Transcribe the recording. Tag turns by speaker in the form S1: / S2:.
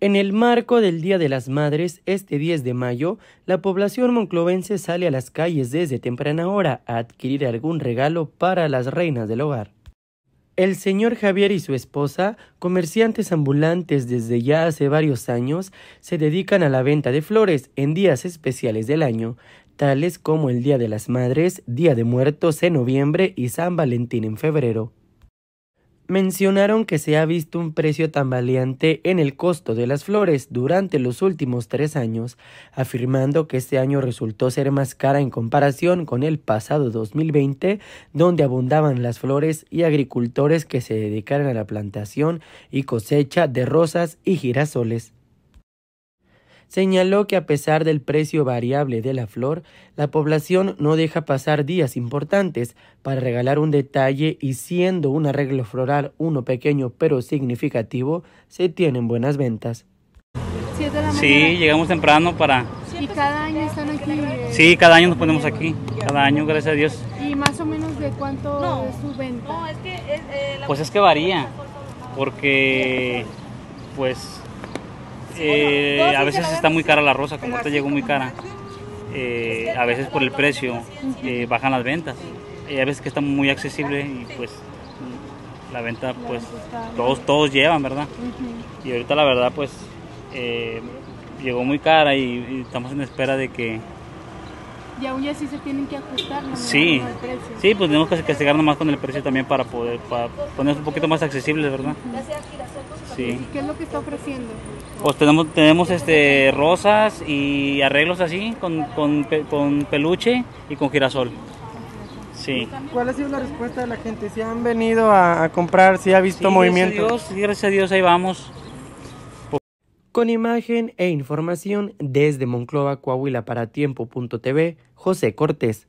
S1: En el marco del Día de las Madres, este 10 de mayo, la población monclovense sale a las calles desde temprana hora a adquirir algún regalo para las reinas del hogar. El señor Javier y su esposa, comerciantes ambulantes desde ya hace varios años, se dedican a la venta de flores en días especiales del año, tales como el Día de las Madres, Día de Muertos en noviembre y San Valentín en febrero mencionaron que se ha visto un precio tambaleante en el costo de las flores durante los últimos tres años, afirmando que este año resultó ser más cara en comparación con el pasado 2020, donde abundaban las flores y agricultores que se dedicaron a la plantación y cosecha de rosas y girasoles señaló que a pesar del precio variable de la flor, la población no deja pasar días importantes para regalar un detalle y siendo un arreglo floral uno pequeño pero significativo, se tienen
S2: buenas ventas. Sí, llegamos temprano para...
S1: sí cada año están aquí?
S2: Eh. Sí, cada año nos ponemos aquí, cada año, gracias a Dios. ¿Y más o menos de cuánto es su venta? No, es que, eh, eh, Pues es que varía, porque pues eh, a veces está muy cara la rosa, como esta llegó muy cara. Eh, a veces por el precio eh, bajan las ventas. Y a veces que está muy accesible y pues la venta pues todos todos llevan, ¿verdad? Y ahorita la verdad pues llegó muy cara y, estamos en espera de que
S1: y aún así se tienen que ajustar sí sí pues
S2: tenemos que castigarnos más con el precio también para poder para ponernos un poquito más accesibles verdad ¿Y qué es lo que está ofreciendo? Pues tenemos, tenemos este, rosas y arreglos así, con, peluche y con girasol. Sí.
S1: ¿Cuál ha sido la respuesta de la gente? ¿Si han venido a,
S2: comprar? ¿Si ha visto movimiento? Gracias a Dios, gracias a Dios, ahí vamos.
S1: Con imagen e información desde Monclova, Coahuila para Tiempo.tv, José Cortés.